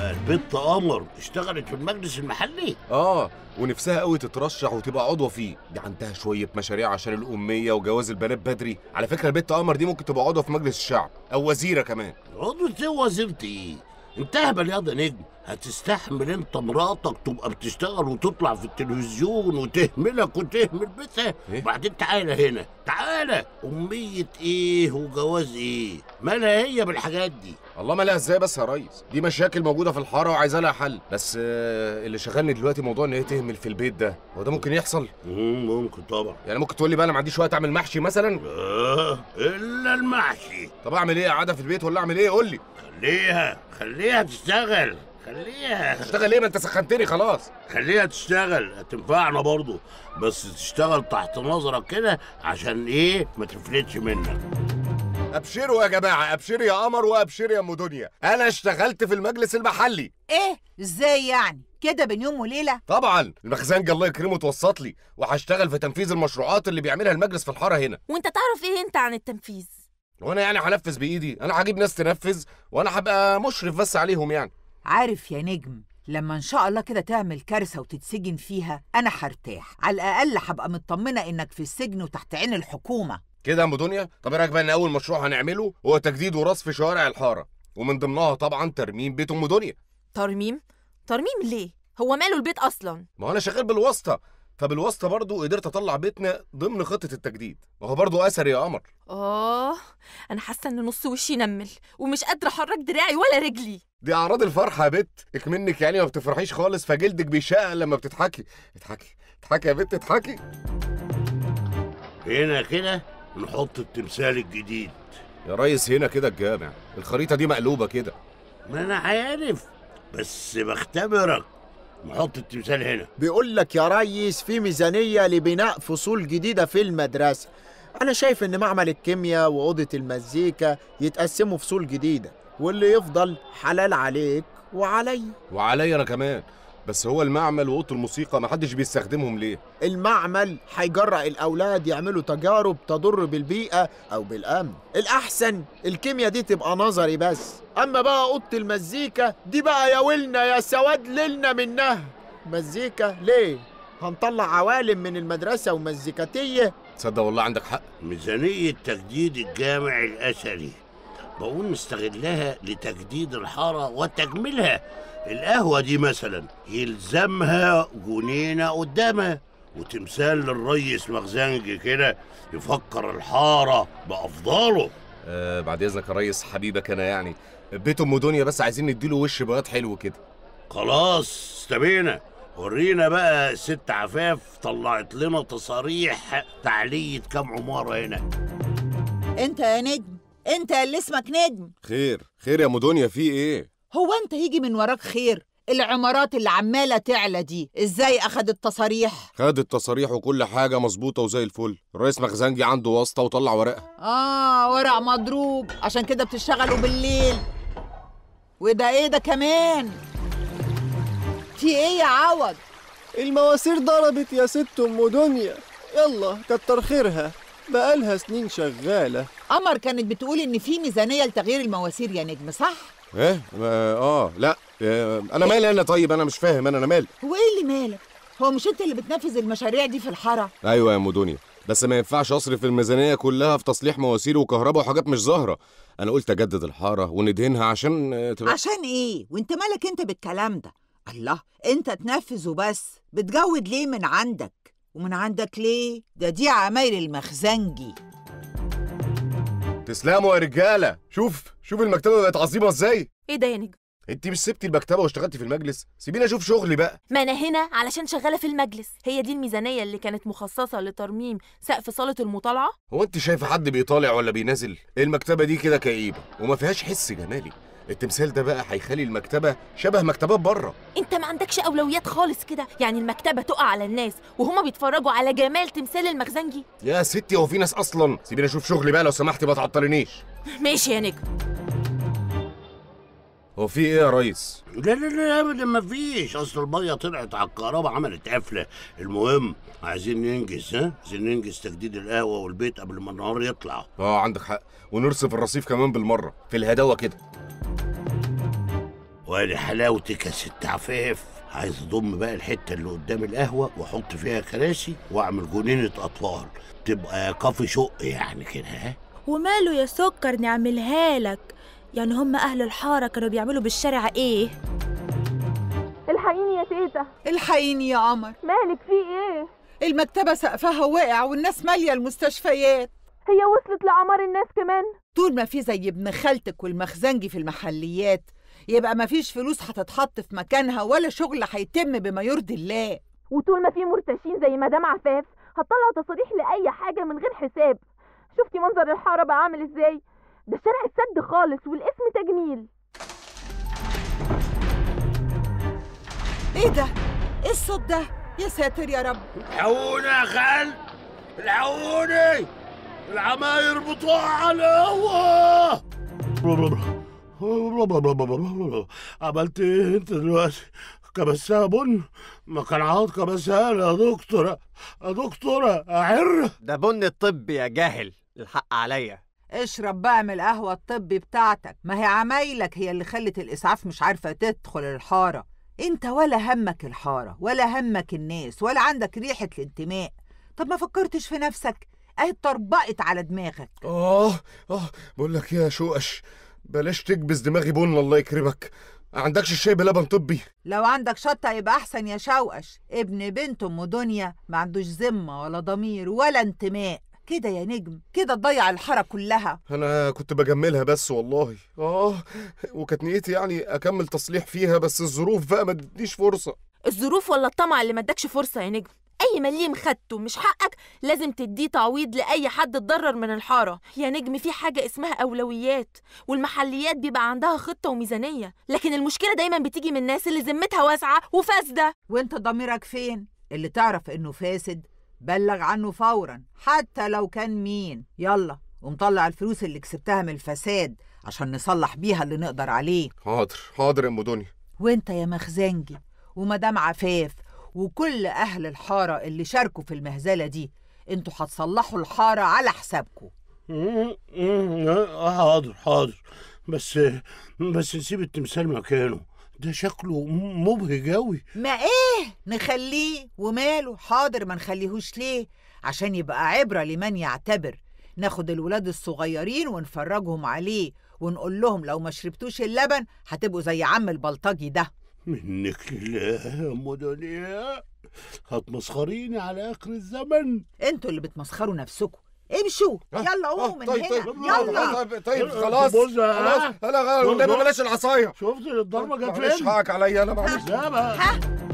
البت قمر اشتغلت في المجلس المحلي اه ونفسها قوي تترشح وتبقى عضوه فيه دي عندها شويه مشاريع عشان الاميه وجواز البنات بدري على فكره البت قمر دي ممكن تبقى عضوه في مجلس الشعب او وزيره كمان عضوه ايه وزيره ايه انتهى بالياض يا نجم هتستحمل انت مراتك تبقى بتشتغل وتطلع في التلفزيون وتهملك وتهمل بيتها إيه؟ وبعدين تعالى هنا تعالى اميه ايه وجواز ايه مالها هي بالحاجات دي الله مالها ازاي بس يا ريس دي مشاكل موجوده في الحاره وعايزه لها حل بس آه، اللي شغلني دلوقتي موضوع ان هي تهمل في البيت ده هو ده ممكن يحصل ممكن طبعا يعني ممكن تقول لي بقى انا ما عنديش وقت اعمل محشي مثلا آه، الا المحشي طب اعمل ايه قاعده في البيت ولا اعمل ايه قول لي خليها خليها تشتغل خليها تشتغل ايه ما انت سخنتني خلاص خليها تشتغل هتنفعنا برضه بس تشتغل تحت نظرك كده عشان ايه ما تفلتش منك ابشروا يا جماعه ابشري يا قمر وابشري يا ام دنيا انا اشتغلت في المجلس المحلي ايه ازاي يعني كده بين يوم وليله طبعا المخزنجي الله يكرمه اتوسط لي وهشتغل في تنفيذ المشروعات اللي بيعملها المجلس في الحاره هنا وانت تعرف ايه انت عن التنفيذ وانا يعني هنفذ بايدي انا هجيب ناس تنفذ وانا هبقى مشرف بس عليهم يعني عارف يا نجم لما ان شاء الله كده تعمل كارثه وتتسجن فيها انا هرتاح على الاقل هبقى مطمنه انك في السجن وتحت عين الحكومه كده يا ام دنيا طب إيه رايك بقى ان اول مشروع هنعمله هو تجديد ورصف شوارع الحاره ومن ضمنها طبعا ترميم بيت ام دنيا ترميم ترميم ليه هو ماله البيت اصلا ما انا شغال بالواسطه فبالواسطه برضو قدرت اطلع بيتنا ضمن خطه التجديد وهو برضو اثر يا قمر اه انا حاسه ان نص وشي نمل ومش قادره احرك دراعي ولا رجلي دي اعراض الفرحه يا بت اكمنك يعني ما بتفرحيش خالص فجلدك بيشقق لما بتضحكي اضحكي اضحكي يا بت اضحكي هنا كده نحط التمثال الجديد يا ريس هنا كده الجامع الخريطه دي مقلوبه كده ما انا عارف بس بختبرك نحط التمثال هنا بيقول لك يا ريس في ميزانية لبناء فصول جديدة في المدرسة أنا شايف إن معمل الكيمياء وأوضة المزيكا يتقسموا فصول جديدة واللي يفضل حلال عليك وعليا وعليا أنا كمان بس هو المعمل واوضه الموسيقى ما حدش بيستخدمهم ليه المعمل هيجرأ الأولاد يعملوا تجارب تضر بالبيئة أو بالأمن الأحسن الكيمياء دي تبقى نظري بس أما بقى أوضة المزيكا دي بقى يا ولنا يا سواد ليلنا منها مزيكا ليه؟ هنطلع عوالم من المدرسة ومزيكاتية تصدق والله عندك حق ميزانية تجديد الجامع الأثري بقول نستغلها لتجديد الحارة وتجميلها القهوة دي مثلا يلزمها جنينة قدامها وتمثال للريس مخزنجي كده يفكر الحارة بأفضاله آه بعد إذنك يا ريس حبيبك أنا يعني بيت أم دنيا بس عايزين نديله وش بياض حلو كده خلاص استبينا ورينا بقى ست عفاف طلعت لنا تصاريح تعلية كام عمارة هنا انت يا نجم انت اللي اسمك نجم خير خير يا مدنيا في ايه هو انت يجي من وراك خير العمارات اللي عماله تعلى دي ازاي اخد التصاريح خد التصاريح وكل حاجه مظبوطه وزي الفل الرئيس مخزنجي عنده واسطه وطلع ورقها اه ورق مضروب عشان كده بتشتغلوا بالليل وده ايه ده كمان في ايه يا عوض المواسير ضربت يا ست ام دنيا يلا كتر خيرها بقالها سنين شغاله قمر كانت بتقول ان في ميزانيه لتغيير المواسير يا نجم صح ايه اه, آه. لا إيه؟ انا مالي انا طيب انا مش فاهم انا انا مالي هو ايه اللي مالك هو مش انت اللي بتنفذ المشاريع دي في الحاره ايوه يا ام دنيا بس ما ينفعش اصرف الميزانيه كلها في تصليح مواسير وكهرباء وحاجات مش ظاهره انا قلت اجدد الحاره وندهنها عشان آه، تبقى عشان ايه وانت مالك انت بالكلام ده الله انت تنفذ وبس بتجود ليه من عندك ومن عندك ليه ده دي عماير المخزنجي تسلموا يا رجاله شوف شوف المكتبه بقت عظيمه ازاي ايه ده يا نجم انت مش سبتي المكتبه واشتغلتي في المجلس سيبيني اشوف شغلي بقى ما انا هنا علشان شغاله في المجلس هي دي الميزانيه اللي كانت مخصصه لترميم سقف صاله المطالعه هو انت شايفه حد بيطالع ولا بينزل المكتبه دي كده كئيبه وما فيهاش حس جمالي التمثال ده بقى هيخلي المكتبه شبه مكتبات بره انت ما عندكش اولويات خالص كده يعني المكتبه تقع على الناس وهما بيتفرجوا على جمال تمثال المخزنجي يا ستي هو في ناس اصلا سيبيني اشوف شغلي بقى لو سمحتي ما تعطلنيش. ماشي يا نجم هو في ايه يا ريس؟ لا لا لا ابدا ما فيش اصل الميه طلعت على الكهرباء عملت قفله المهم عايزين ننجز ها عايزين ننجز تجديد القهوه والبيت قبل ما النهار يطلع اه عندك حق ونرصف الرصيف كمان بالمره في الهداوه كده وادي حلاوتك يا ست عفاف عايز اضم بقى الحته اللي قدام القهوه واحط فيها كراسي واعمل جنينه اطفال تبقى كافي شق يعني كده ها وماله يا سكر نعملها لك يعني هم أهل الحارة كانوا بيعملوا بالشارع إيه؟ الحقيني يا تيتا الحقيني يا قمر مالك في إيه؟ المكتبة سقفها وقع والناس مالية المستشفيات هي وصلت لعمار الناس كمان طول ما في زي ابن خالتك والمخزنجي في المحليات يبقى مفيش فلوس هتتحط في مكانها ولا شغل هيتم بما يرضي الله وطول ما في مرتشين زي مدام عفاف هتطلع تصاريح لأي حاجة من غير حساب شفتي منظر الحارة بقى عامل ازاي ده شارع السد خالص والاسم تجميل ايه ده؟ ايه الصوت ده؟ يا ساتر يا رب الحقوني يا خال الحقوني العماير بتوع على القهوة عملت ايه انت دلوقتي؟ كبسها بن ما كان عاد كبسها يا دكتورة يا دكتورة أعر ده بن الطب يا جاهل الحق عليا اشرب بقى من القهوة الطبي بتاعتك ما هي عمايلك هي اللي خلت الإسعاف مش عارفة تدخل الحارة انت ولا همك الحارة ولا همك الناس ولا عندك ريحة الانتماء طب ما فكرتش في نفسك اهي اتطربقت على دماغك اه اه بقول لك يا شوقش بلاش تكبس دماغي بن الله يكرمك عندكش الشاي بلبن طبي لو عندك شطة يبقى أحسن يا شوقش ابن بنت أم دنيا ما عندوش ذمة ولا ضمير ولا انتماء كده يا نجم كده تضيع الحاره كلها انا كنت بجملها بس والله اه وكانت نيتي يعني اكمل تصليح فيها بس الظروف بقى ما تديش فرصه الظروف ولا الطمع اللي ما ادكش فرصه يا نجم اي مليم خدته مش حقك لازم تديه تعويض لاي حد اتضرر من الحاره يا نجم في حاجه اسمها اولويات والمحليات بيبقى عندها خطه وميزانيه لكن المشكله دايما بتيجي من الناس اللي ذمتها واسعه وفاسده وانت ضميرك فين اللي تعرف انه فاسد بلغ عنه فورا حتى لو كان مين يلا ومطلع الفلوس اللي كسبتها من الفساد عشان نصلح بيها اللي نقدر عليه حاضر حاضر يا ام دنيا وانت يا مخزنجي ومدام عفاف وكل اهل الحاره اللي شاركوا في المهزله دي انتوا هتصلحوا الحاره على حسابكم حاضر حاضر بس بس نسيب التمثال مكانه ده شكله مبهج قوي ما ايه نخليه وماله حاضر ما نخليهوش ليه عشان يبقى عبرة لمن يعتبر ناخد الولاد الصغيرين ونفرجهم عليه ونقول لهم لو ما شربتوش اللبن هتبقوا زي عم البلطجي ده منك لا يا مدنيا هتمسخريني على اخر الزمن انتوا اللي بتمسخروا نفسكم امشوا آه، آه، يلا قوموا من طيب،, طيب هنا طيب يلا طيب طيب, طيب،, طيب، خلاص خلاص انا آه. والنبي بلاش العصايه شفت الضربه جت فين؟ مش حقك عليا انا معلش ها